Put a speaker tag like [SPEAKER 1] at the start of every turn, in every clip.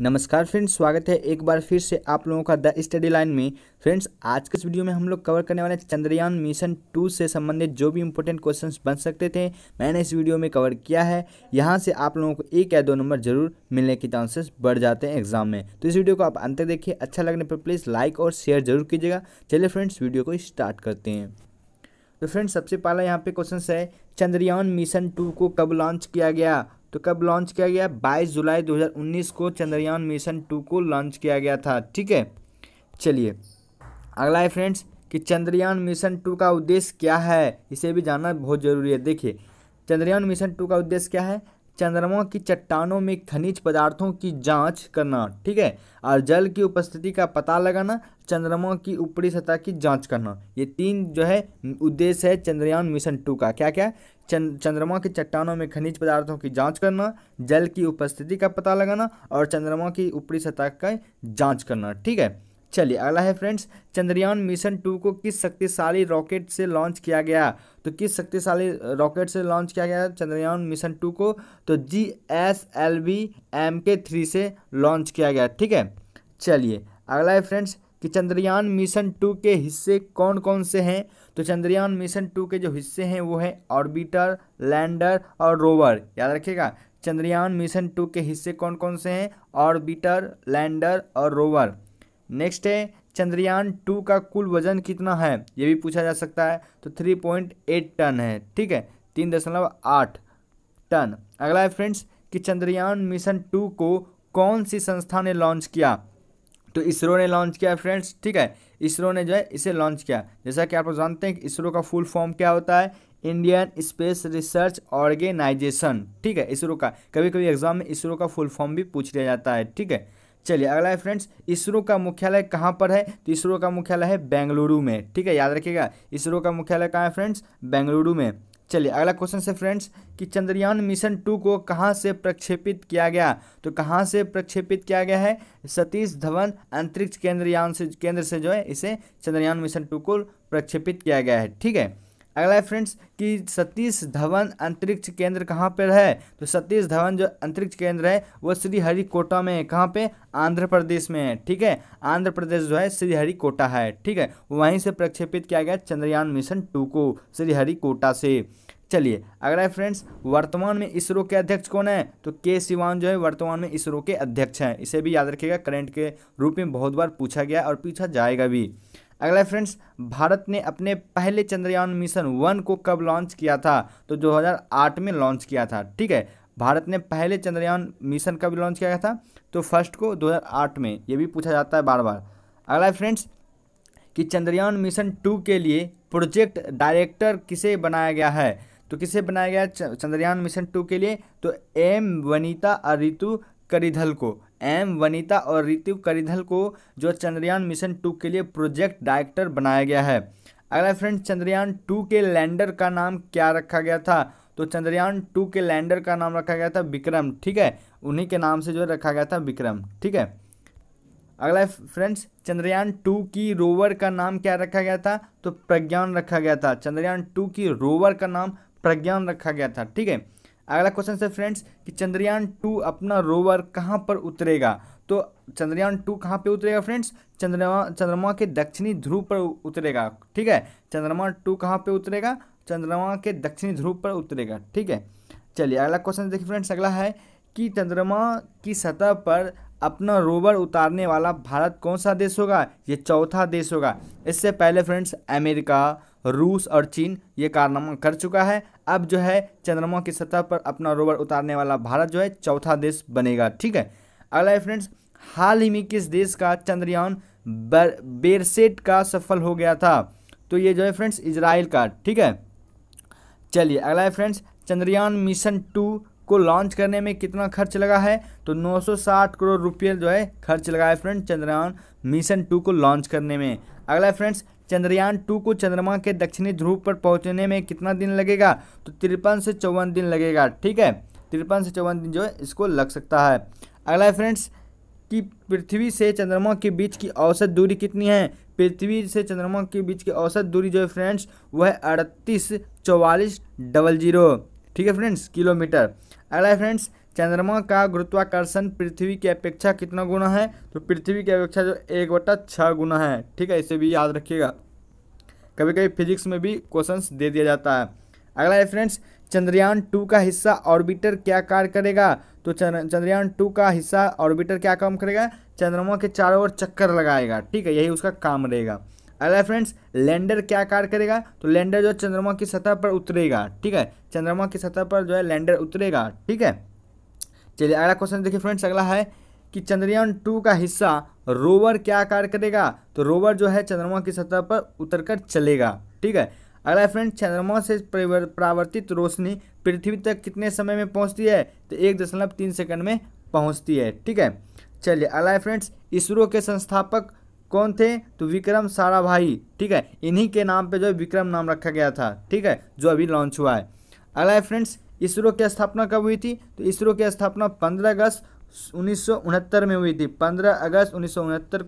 [SPEAKER 1] नमस्कार फ्रेंड्स स्वागत है एक बार फिर से आप लोगों का द स्टडी लाइन में फ्रेंड्स आज के इस वीडियो में हम लोग कवर करने वाले चंद्रयान मिशन टू से संबंधित जो भी इंपॉर्टेंट क्वेश्चंस बन सकते थे मैंने इस वीडियो में कवर किया है यहाँ से आप लोगों को एक या दो नंबर जरूर मिलने के चांसेस बढ़ जाते हैं एग्जाम में तो इस वीडियो को आप अंत देखिए अच्छा लगने पर प्लीज़ लाइक और शेयर जरूर कीजिएगा चलिए फ्रेंड्स वीडियो को स्टार्ट करते हैं तो फ्रेंड्स सबसे पहला यहाँ पे क्वेश्चन है चंद्रयान मिशन टू को कब लॉन्च किया गया तो कब लॉन्च किया गया 22 जुलाई 2019 को चंद्रयान मिशन टू को लॉन्च किया गया था ठीक है चलिए अगला है फ्रेंड्स कि चंद्रयान मिशन टू का उद्देश्य क्या है इसे भी जानना बहुत जरूरी है देखिए चंद्रयान मिशन टू का उद्देश्य क्या है चंद्रमा की चट्टानों में खनिज पदार्थों की जांच करना ठीक है और जल की उपस्थिति का पता लगाना चंद्रमा की ऊपरी सतह की जांच करना ये तीन जो है उद्देश्य है चंद्रयान मिशन टू का क्या क्या चंद चंद्रमा की चट्टानों में खनिज पदार्थों की जांच करना जल की उपस्थिति का पता लगाना और चंद्रमा की ऊपरी सतह का जाँच करना ठीक है चलिए अगला है फ्रेंड्स चंद्रयान मिशन टू को किस शक्तिशाली रॉकेट से लॉन्च किया गया तो किस शक्तिशाली रॉकेट से लॉन्च किया गया चंद्रयान मिशन टू को तो G S L V M K three से लॉन्च किया गया ठीक है चलिए अगला है फ्रेंड्स कि चंद्रयान मिशन टू के हिस्से कौन कौन से हैं तो चंद्रयान मिशन टू के जो हिस्से हैं वो हैं ऑर्बिटर लैंडर और रोवर याद रखिएगा चंद्रयान मिशन टू के हिस्से कौन कौन से हैं ऑर्बिटर लैंडर और रोवर नेक्स्ट है चंद्रयान टू का कुल वजन कितना है ये भी पूछा जा सकता है तो थ्री पॉइंट एट टन है ठीक है तीन दशमलव आठ टन अगला है फ्रेंड्स कि चंद्रयान मिशन टू को कौन सी संस्था ने लॉन्च किया तो इसरो ने लॉन्च किया फ्रेंड्स ठीक है इसरो ने जो है इसे लॉन्च किया जैसा कि आप लोग जानते हैं कि इसरो का फुल फॉर्म क्या होता है इंडियन स्पेस रिसर्च ऑर्गेनाइजेशन ठीक है इसरो का कभी कभी एग्जाम में इसरो का फुल फॉर्म भी पूछ लिया जाता है ठीक है चलिए अगला है फ्रेंड्स इसरो का मुख्यालय कहाँ पर है तो इसरो का मुख्यालय है बेंगलुरु में ठीक है याद रखिएगा इसरो का मुख्यालय कहाँ है फ्रेंड्स बेंगलुरु में चलिए अगला क्वेश्चन से फ्रेंड्स कि चंद्रयान मिशन टू को कहाँ से प्रक्षेपित किया गया तो कहाँ से प्रक्षेपित किया गया है सतीश धवन अंतरिक्ष केंद्रयान से केंद्र से जो है इसे चंद्रयान मिशन टू को प्रक्षेपित किया गया है ठीक है अगला है फ्रेंड्स कि सतीश धवन अंतरिक्ष केंद्र कहाँ पर है तो सतीश धवन जो अंतरिक्ष केंद्र है वो श्रीहरिकोटा में है कहाँ पे आंध्र प्रदेश में है ठीक है आंध्र प्रदेश जो है श्रीहरिकोटा है ठीक है वहीं से प्रक्षेपित किया गया चंद्रयान मिशन टू को श्रीहरिकोटा से चलिए अगला है फ्रेंड्स वर्तमान में इसरो के अध्यक्ष कौन है तो के सिवान जो है वर्तमान में इसरो के अध्यक्ष हैं इसे भी याद रखिएगा करंट के रूप में बहुत बार पूछा गया और पूछा जाएगा भी अगला फ्रेंड्स भारत ने अपने पहले चंद्रयान मिशन वन को कब लॉन्च किया था तो 2008 में लॉन्च किया था ठीक है भारत ने पहले चंद्रयान मिशन कब लॉन्च किया था तो फर्स्ट को 2008 में ये भी पूछा जाता है बार बार अगला फ्रेंड्स कि चंद्रयान मिशन टू के लिए प्रोजेक्ट डायरेक्टर किसे बनाया गया है तो किसे बनाया गया चंद्रयान मिशन टू के लिए तो एम वनीता अरितु करिधल को एम वनिता और ऋतु करिधल को जो चंद्रयान मिशन टू के लिए प्रोजेक्ट डायरेक्टर बनाया गया है अगला फ्रेंड चंद्रयान टू के लैंडर का नाम क्या रखा गया था तो चंद्रयान टू के लैंडर का नाम रखा गया था विक्रम ठीक है उन्हीं के नाम से जो रखा गया था विक्रम ठीक है अगला फ्रेंड्स चंद्रयान टू की रोवर का नाम क्या रखा गया था तो प्रज्ञान रखा गया था चंद्रयान टू की रोवर का नाम प्रज्ञान रखा गया था ठीक है अगला क्वेश्चन है फ्रेंड्स कि चंद्रयान टू अपना रोवर कहाँ पर उतरेगा तो चंद्रयान टू कहाँ पे उतरेगा फ्रेंड्स चंद्रमा चंद्रमा के दक्षिणी ध्रुव पर उतरेगा ठीक है चंद्रमा टू कहाँ पे उतरेगा चंद्रमा के दक्षिणी ध्रुव पर उतरेगा ठीक है चलिए अगला क्वेश्चन देखिए फ्रेंड्स अगला है कि चंद्रमा की सतह पर अपना रोवर उतारने वाला भारत कौन सा देश होगा ये चौथा देश होगा इससे पहले फ्रेंड्स अमेरिका रूस और चीन ये कारनामा कर चुका है अब जो है चंद्रमा की सतह पर अपना रोवर उतारने वाला भारत जो है चौथा देश बनेगा ठीक है अगला है फ्रेंड्स हाल ही में किस देश का चंद्रयान बेरसेट का सफल हो गया था तो ये जो है फ्रेंड्स इसराइल का ठीक है चलिए अगला है फ्रेंड्स चंद्रयान मिशन टू को लॉन्च करने में कितना खर्च लगा है तो 960 करोड़ रुपये जो है खर्च लगा है फ्रेंड चंद्रयान मिशन टू को लॉन्च करने में अगला फ्रेंड्स चंद्रयान टू को चंद्रमा के दक्षिणी ध्रुव पर पहुंचने में कितना दिन लगेगा तो तिरपन से चौवन दिन लगेगा ठीक है तिरपन से चौवन दिन जो है इसको लग सकता है अगला है फ्रेंड्स कि पृथ्वी से चंद्रमा के बीच की औसत दूरी कितनी है पृथ्वी से चंद्रमा के बीच की औसत दूरी जो है फ्रेंड्स वह है अड़तीस चौवालीस डबल जीरो ठीक है फ्रेंड्स किलोमीटर अगला फ्रेंड्स चंद्रमा का गुरुत्वाकर्षण पृथ्वी की अपेक्षा कितना गुना है तो पृथ्वी की अपेक्षा जो एक बटा छः गुना है ठीक है इसे भी याद रखिएगा कभी कभी फिजिक्स में भी क्वेश्चंस दे दिया जाता है अगला है फ्रेंड्स चंद्रयान टू का हिस्सा ऑर्बिटर क्या कार्य करेगा तो चंद्रयान टू का हिस्सा ऑर्बिटर क्या काम करेगा चंद्रमा के चारों ओर चक्कर लगाएगा ठीक है यही उसका काम रहेगा अगला फ्रेंड्स लैंडर क्या कार्य करेगा तो लैंडर जो चंद्रमा की सतह पर उतरेगा ठीक है चंद्रमा की सतह पर जो है लैंडर उतरेगा ठीक है चलिए अगला क्वेश्चन देखिए फ्रेंड्स अगला है कि चंद्रयान टू का हिस्सा रोवर क्या कार्य करेगा तो रोवर जो है चंद्रमा की सतह पर उतरकर चलेगा ठीक है अगला फ्रेंड चंद्रमा से प्रावर्तित रोशनी पृथ्वी तक कितने समय में पहुंचती है तो एक दशमलव तीन सेकंड में पहुंचती है ठीक है चलिए अगला फ्रेंड्स इसरो के संस्थापक कौन थे तो विक्रम साराभाई ठीक है इन्हीं के नाम पर जो है विक्रम नाम रखा गया था ठीक है जो अभी लॉन्च हुआ है अगला फ्रेंड्स इसरो की स्थापना कब हुई थी तो इसरो की स्थापना 15 अगस्त उन्नीस में हुई थी 15 अगस्त उन्नीस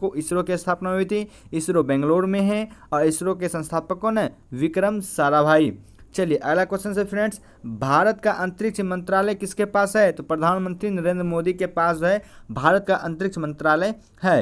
[SPEAKER 1] को इसरो की स्थापना हुई थी इसरो बेंगलोर में है और इसरो के संस्थापक कौन है विक्रम साराभाई चलिए अगला क्वेश्चन से फ्रेंड्स भारत का अंतरिक्ष मंत्रालय किसके पास है तो प्रधानमंत्री नरेंद्र मोदी के पास है भारत का अंतरिक्ष मंत्रालय है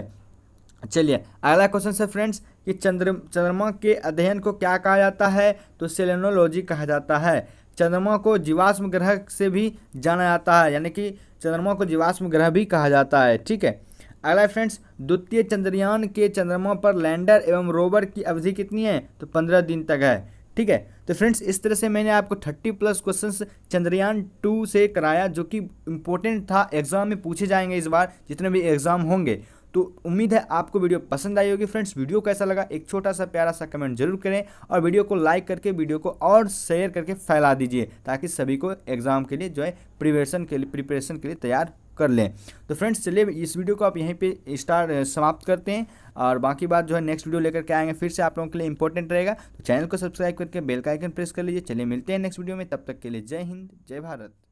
[SPEAKER 1] चलिए अगला क्वेश्चन से फ्रेंड्स कि चंद्र चंद्रमा के अध्ययन को क्या कहा जाता है तो सेलेनोलॉजी कहा जाता है चंद्रमा को जीवाश्म ग्रह से भी जाना जाता है यानी कि चंद्रमा को जीवाश्म ग्रह भी कहा जाता है ठीक है अगला फ्रेंड्स द्वितीय चंद्रयान के चंद्रमा पर लैंडर एवं रोवर की अवधि कितनी है तो पंद्रह दिन तक है ठीक है तो फ्रेंड्स इस तरह से मैंने आपको thirty plus questions Chandrayaan two से कराया जो कि इम्पोर्टेंट था एग्ज़ाम में पूछे जाएंगे इस बार जितने भी एग्ज़ाम होंगे तो उम्मीद है आपको वीडियो पसंद आई होगी फ्रेंड्स वीडियो कैसा लगा एक छोटा सा प्यारा सा कमेंट जरूर करें और वीडियो को लाइक करके वीडियो को और शेयर करके फैला दीजिए ताकि सभी को एग्जाम के लिए जो है प्रिवेशन के लिए प्रिपरेशन के लिए तैयार कर लें तो फ्रेंड्स चलिए इस वीडियो को आप यहीं पे स्टार्ट समाप्त करते हैं और बाकी बात जो है नेक्स्ट वीडियो लेकर के आएंगे फिर से आप लोगों के लिए इंपॉर्टेंट रहेगा तो चैनल को सब्सक्राइब करके बेल का आइकन प्रेस कर लीजिए चलिए मिलते हैं नेक्स्ट वीडियो में तब तक के लिए जय हिंद जय भारत